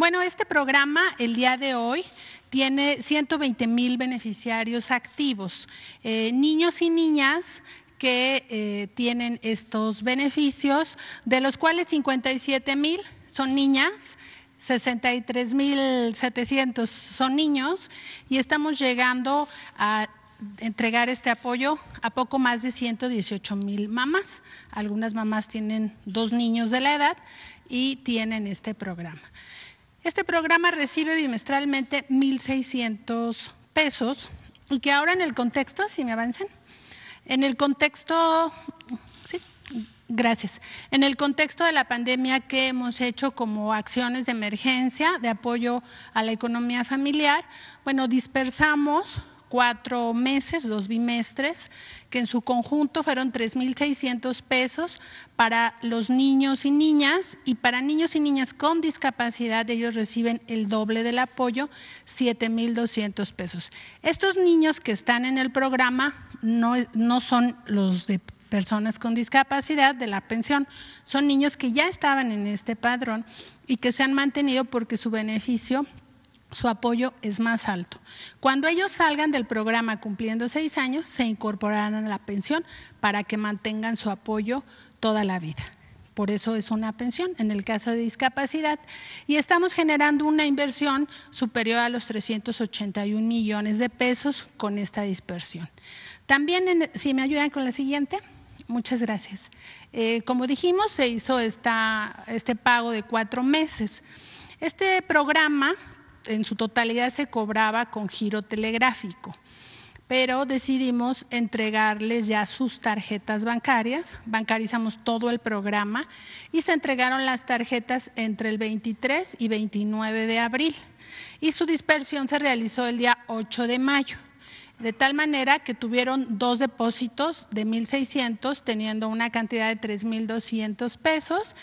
Bueno, este programa el día de hoy tiene 120 mil beneficiarios activos, eh, niños y niñas que eh, tienen estos beneficios, de los cuales 57 mil son niñas, 63 mil 700 son niños y estamos llegando a entregar este apoyo a poco más de 118 mil mamás. Algunas mamás tienen dos niños de la edad y tienen este programa. Este programa recibe bimestralmente 1.600 pesos y que ahora en el contexto, si me avanzan, en el contexto, sí, gracias, en el contexto de la pandemia que hemos hecho como acciones de emergencia, de apoyo a la economía familiar, bueno, dispersamos cuatro meses, dos bimestres, que en su conjunto fueron 3.600 pesos para los niños y niñas y para niños y niñas con discapacidad ellos reciben el doble del apoyo, 7.200 pesos. Estos niños que están en el programa no, no son los de personas con discapacidad de la pensión. Son niños que ya estaban en este padrón y que se han mantenido porque su beneficio su apoyo es más alto. Cuando ellos salgan del programa cumpliendo seis años, se incorporarán a la pensión para que mantengan su apoyo toda la vida. Por eso es una pensión en el caso de discapacidad. Y estamos generando una inversión superior a los 381 millones de pesos con esta dispersión. También, si me ayudan con la siguiente. Muchas gracias. Eh, como dijimos, se hizo esta, este pago de cuatro meses. Este programa en su totalidad se cobraba con giro telegráfico, pero decidimos entregarles ya sus tarjetas bancarias, bancarizamos todo el programa y se entregaron las tarjetas entre el 23 y 29 de abril y su dispersión se realizó el día 8 de mayo de tal manera que tuvieron dos depósitos de 1.600 teniendo una cantidad de 3.200 pesos.